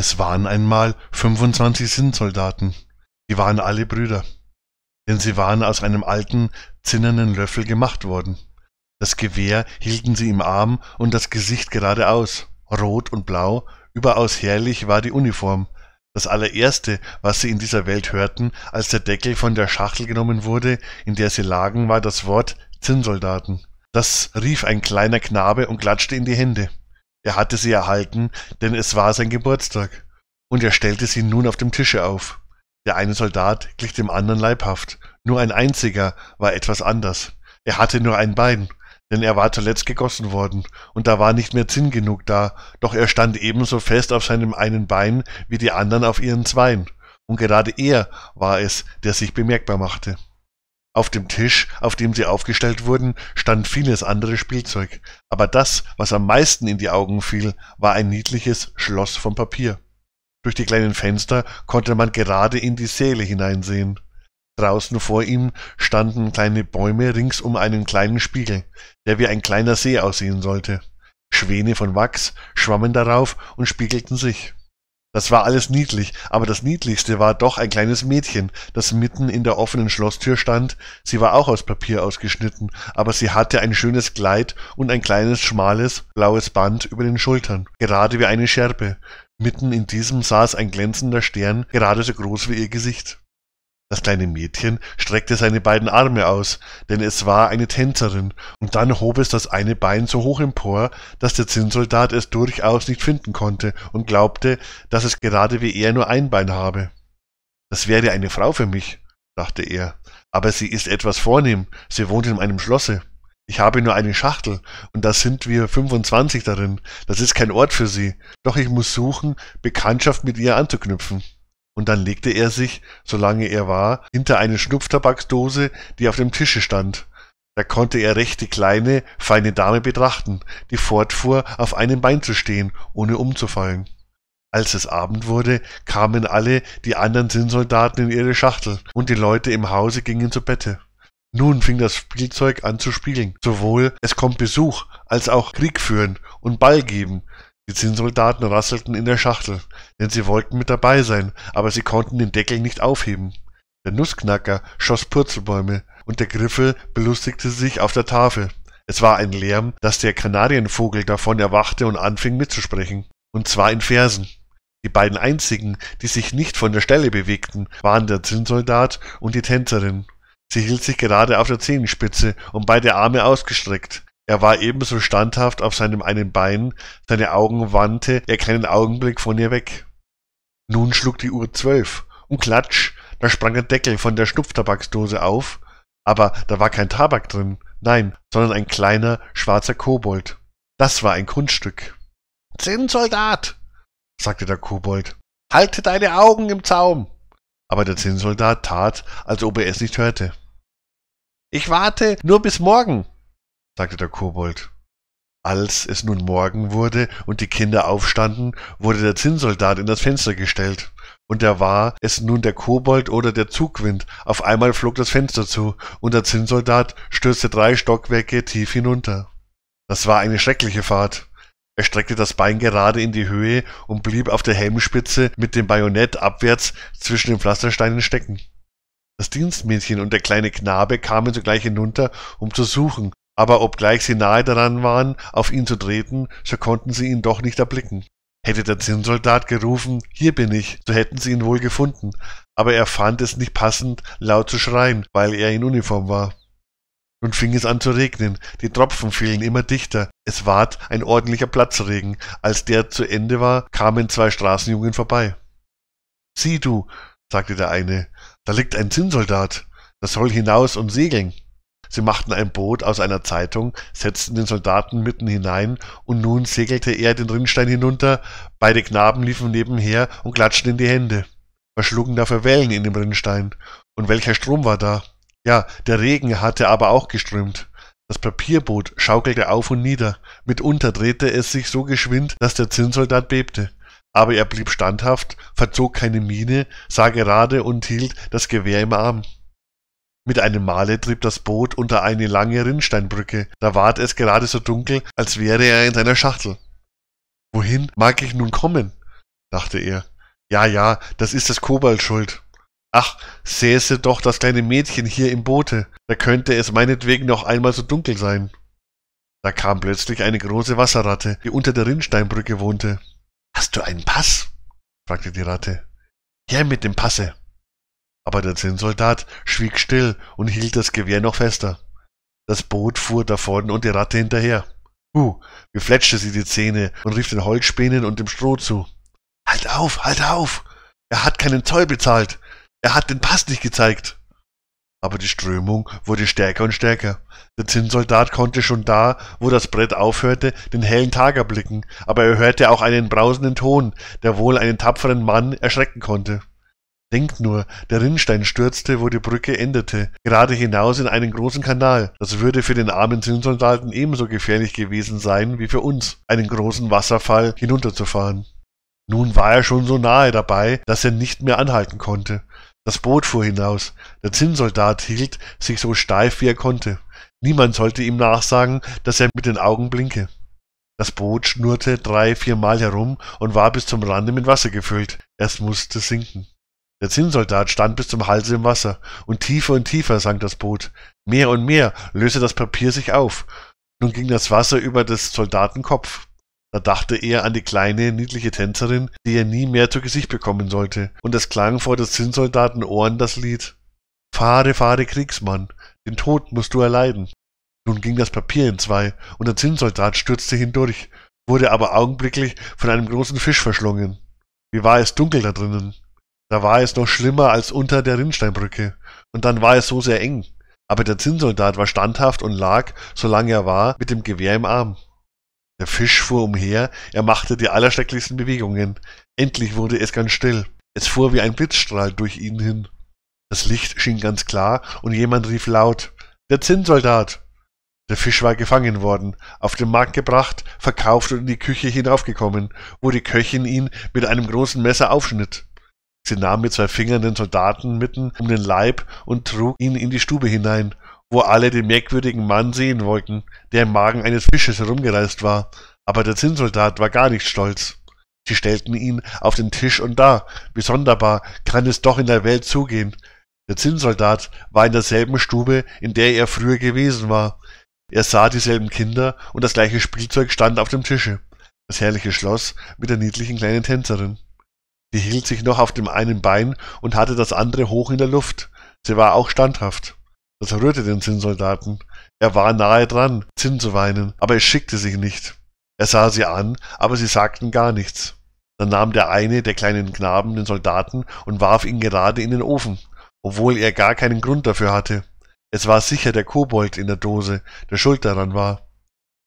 Es waren einmal 25 Zinnsoldaten, die waren alle Brüder, denn sie waren aus einem alten zinnernen Löffel gemacht worden. Das Gewehr hielten sie im Arm und das Gesicht geradeaus, rot und blau, überaus herrlich war die Uniform, das allererste, was sie in dieser Welt hörten, als der Deckel von der Schachtel genommen wurde, in der sie lagen, war das Wort Zinnsoldaten. Das rief ein kleiner Knabe und klatschte in die Hände. Er hatte sie erhalten, denn es war sein Geburtstag, und er stellte sie nun auf dem Tische auf. Der eine Soldat glich dem anderen leibhaft, nur ein einziger war etwas anders. Er hatte nur ein Bein, denn er war zuletzt gegossen worden, und da war nicht mehr Zinn genug da, doch er stand ebenso fest auf seinem einen Bein wie die anderen auf ihren zweien, und gerade er war es, der sich bemerkbar machte. Auf dem Tisch, auf dem sie aufgestellt wurden, stand vieles andere Spielzeug, aber das, was am meisten in die Augen fiel, war ein niedliches Schloss von Papier. Durch die kleinen Fenster konnte man gerade in die Säle hineinsehen. Draußen vor ihm standen kleine Bäume rings um einen kleinen Spiegel, der wie ein kleiner See aussehen sollte. Schwäne von Wachs schwammen darauf und spiegelten sich. Das war alles niedlich, aber das Niedlichste war doch ein kleines Mädchen, das mitten in der offenen Schlosstür stand, sie war auch aus Papier ausgeschnitten, aber sie hatte ein schönes Kleid und ein kleines, schmales, blaues Band über den Schultern, gerade wie eine Schärpe. Mitten in diesem saß ein glänzender Stern, gerade so groß wie ihr Gesicht. Das kleine Mädchen streckte seine beiden Arme aus, denn es war eine Tänzerin, und dann hob es das eine Bein so hoch empor, dass der Zinnsoldat es durchaus nicht finden konnte und glaubte, dass es gerade wie er nur ein Bein habe. Das wäre eine Frau für mich, dachte er, aber sie ist etwas vornehm, sie wohnt in einem Schlosse. Ich habe nur eine Schachtel, und da sind wir 25 darin, das ist kein Ort für sie, doch ich muss suchen, Bekanntschaft mit ihr anzuknüpfen und dann legte er sich, solange er war, hinter eine Schnupftabaksdose, die auf dem Tische stand. Da konnte er recht die kleine, feine Dame betrachten, die fortfuhr, auf einem Bein zu stehen, ohne umzufallen. Als es Abend wurde, kamen alle die anderen Sinnsoldaten in ihre Schachtel, und die Leute im Hause gingen zu Bette. Nun fing das Spielzeug an zu spielen, sowohl es kommt Besuch als auch Krieg führen und Ball geben die zehn Soldaten rasselten in der Schachtel, denn sie wollten mit dabei sein, aber sie konnten den Deckel nicht aufheben. Der Nussknacker schoss Purzelbäume, und der Griffel belustigte sich auf der Tafel. Es war ein Lärm, dass der Kanarienvogel davon erwachte und anfing mitzusprechen, und zwar in Versen. Die beiden einzigen, die sich nicht von der Stelle bewegten, waren der Zinnsoldat und die Tänzerin. Sie hielt sich gerade auf der Zehenspitze und beide Arme ausgestreckt. Er war ebenso standhaft auf seinem einen Bein, seine Augen wandte er keinen Augenblick von ihr weg. Nun schlug die Uhr zwölf, und klatsch, da sprang ein Deckel von der Schnupftabaksdose auf, aber da war kein Tabak drin, nein, sondern ein kleiner, schwarzer Kobold. Das war ein Kunststück. Zinn, Soldat, sagte der Kobold, halte deine Augen im Zaum. Aber der Zinnsoldat tat, als ob er es nicht hörte. Ich warte nur bis morgen, sagte der Kobold. Als es nun Morgen wurde und die Kinder aufstanden, wurde der Zinnsoldat in das Fenster gestellt. Und er war es nun der Kobold oder der Zugwind, auf einmal flog das Fenster zu, und der Zinnsoldat stürzte drei Stockwerke tief hinunter. Das war eine schreckliche Fahrt. Er streckte das Bein gerade in die Höhe und blieb auf der Helmspitze mit dem Bajonett abwärts zwischen den Pflastersteinen stecken. Das Dienstmädchen und der kleine Knabe kamen sogleich hinunter, um zu suchen, aber obgleich sie nahe daran waren, auf ihn zu treten, so konnten sie ihn doch nicht erblicken. Hätte der Zinnsoldat gerufen, hier bin ich, so hätten sie ihn wohl gefunden, aber er fand es nicht passend, laut zu schreien, weil er in Uniform war. Nun fing es an zu regnen, die Tropfen fielen immer dichter, es ward ein ordentlicher Platzregen, als der zu Ende war, kamen zwei Straßenjungen vorbei. Sieh du, sagte der eine, da liegt ein Zinnsoldat, das soll hinaus und segeln. Sie machten ein Boot aus einer Zeitung, setzten den Soldaten mitten hinein, und nun segelte er den Rinnstein hinunter, beide Knaben liefen nebenher und klatschten in die Hände. Was schlugen da für Wellen in dem Rinnstein? Und welcher Strom war da? Ja, der Regen hatte aber auch geströmt. Das Papierboot schaukelte auf und nieder, mitunter drehte es sich so geschwind, dass der Zinnsoldat bebte aber er blieb standhaft, verzog keine Miene, sah gerade und hielt das Gewehr im Arm. Mit einem Male trieb das Boot unter eine lange Rinnsteinbrücke, da ward es gerade so dunkel, als wäre er in seiner Schachtel. Wohin mag ich nun kommen? dachte er. Ja, ja, das ist des Kobold schuld. Ach, säße doch das kleine Mädchen hier im Boote, da könnte es meinetwegen noch einmal so dunkel sein. Da kam plötzlich eine große Wasserratte, die unter der Rinnsteinbrücke wohnte. Hast du einen Pass? fragte die Ratte. Her mit dem Passe aber der Zinnsoldat schwieg still und hielt das Gewehr noch fester. Das Boot fuhr davon und die Ratte hinterher. Huh, mir fletschte sie die Zähne und rief den Holzspänen und dem Stroh zu. Halt auf, halt auf! Er hat keinen Zoll bezahlt! Er hat den Pass nicht gezeigt! Aber die Strömung wurde stärker und stärker. Der Zinnsoldat konnte schon da, wo das Brett aufhörte, den hellen Tag erblicken, aber er hörte auch einen brausenden Ton, der wohl einen tapferen Mann erschrecken konnte. Denkt nur, der Rinnstein stürzte, wo die Brücke endete, gerade hinaus in einen großen Kanal. Das würde für den armen Zinnsoldaten ebenso gefährlich gewesen sein wie für uns, einen großen Wasserfall hinunterzufahren. Nun war er schon so nahe dabei, dass er nicht mehr anhalten konnte. Das Boot fuhr hinaus. Der Zinnsoldat hielt sich so steif, wie er konnte. Niemand sollte ihm nachsagen, dass er mit den Augen blinke. Das Boot schnurrte drei, viermal herum und war bis zum Rande mit Wasser gefüllt. Es musste sinken. Der Zinnsoldat stand bis zum Halse im Wasser, und tiefer und tiefer sank das Boot. Mehr und mehr löste das Papier sich auf. Nun ging das Wasser über des Soldaten Kopf. Da dachte er an die kleine, niedliche Tänzerin, die er nie mehr zu Gesicht bekommen sollte, und es klang vor des Zinnsoldaten Ohren das Lied. Fahre, fahre, Kriegsmann, den Tod musst du erleiden. Nun ging das Papier in zwei, und der Zinnsoldat stürzte hindurch, wurde aber augenblicklich von einem großen Fisch verschlungen. Wie war es dunkel da drinnen? Da war es noch schlimmer als unter der Rinnsteinbrücke. Und dann war es so sehr eng. Aber der Zinnsoldat war standhaft und lag, solange er war, mit dem Gewehr im Arm. Der Fisch fuhr umher, er machte die allerschrecklichsten Bewegungen. Endlich wurde es ganz still. Es fuhr wie ein Blitzstrahl durch ihn hin. Das Licht schien ganz klar und jemand rief laut: Der Zinnsoldat! Der Fisch war gefangen worden, auf den Markt gebracht, verkauft und in die Küche hinaufgekommen, wo die Köchin ihn mit einem großen Messer aufschnitt. Sie nahm mit zwei Fingern den Soldaten mitten um den Leib und trug ihn in die Stube hinein, wo alle den merkwürdigen Mann sehen wollten, der im Magen eines Fisches herumgereist war. Aber der Zinnsoldat war gar nicht stolz. Sie stellten ihn auf den Tisch und da, wie sonderbar kann es doch in der Welt zugehen. Der Zinnsoldat war in derselben Stube, in der er früher gewesen war. Er sah dieselben Kinder und das gleiche Spielzeug stand auf dem Tische. Das herrliche Schloss mit der niedlichen kleinen Tänzerin. Sie hielt sich noch auf dem einen Bein und hatte das andere hoch in der Luft. Sie war auch standhaft. Das rührte den Zinnsoldaten. Er war nahe dran, Zinn zu weinen, aber es schickte sich nicht. Er sah sie an, aber sie sagten gar nichts. Dann nahm der eine der kleinen Knaben den Soldaten und warf ihn gerade in den Ofen, obwohl er gar keinen Grund dafür hatte. Es war sicher der Kobold in der Dose, der schuld daran war.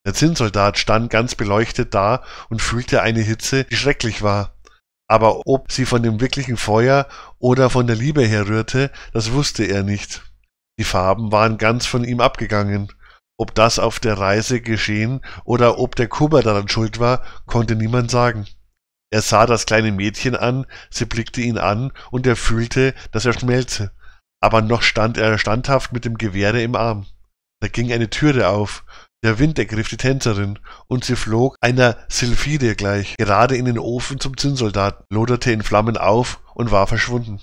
Der Zinnsoldat stand ganz beleuchtet da und fühlte eine Hitze, die schrecklich war aber ob sie von dem wirklichen Feuer oder von der Liebe herrührte, das wusste er nicht. Die Farben waren ganz von ihm abgegangen. Ob das auf der Reise geschehen oder ob der Kummer daran schuld war, konnte niemand sagen. Er sah das kleine Mädchen an, sie blickte ihn an und er fühlte, dass er schmelze. Aber noch stand er standhaft mit dem Gewehre im Arm. Da ging eine Türe auf der Wind ergriff die Tänzerin, und sie flog einer Sylphide gleich gerade in den Ofen zum Zinnsoldaten, loderte in Flammen auf und war verschwunden.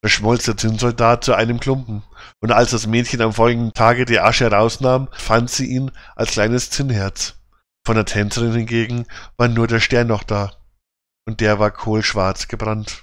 Da schmolz der Zinnsoldat zu einem Klumpen, und als das Mädchen am folgenden Tage die Asche herausnahm, fand sie ihn als kleines Zinnherz. Von der Tänzerin hingegen war nur der Stern noch da, und der war kohlschwarz gebrannt.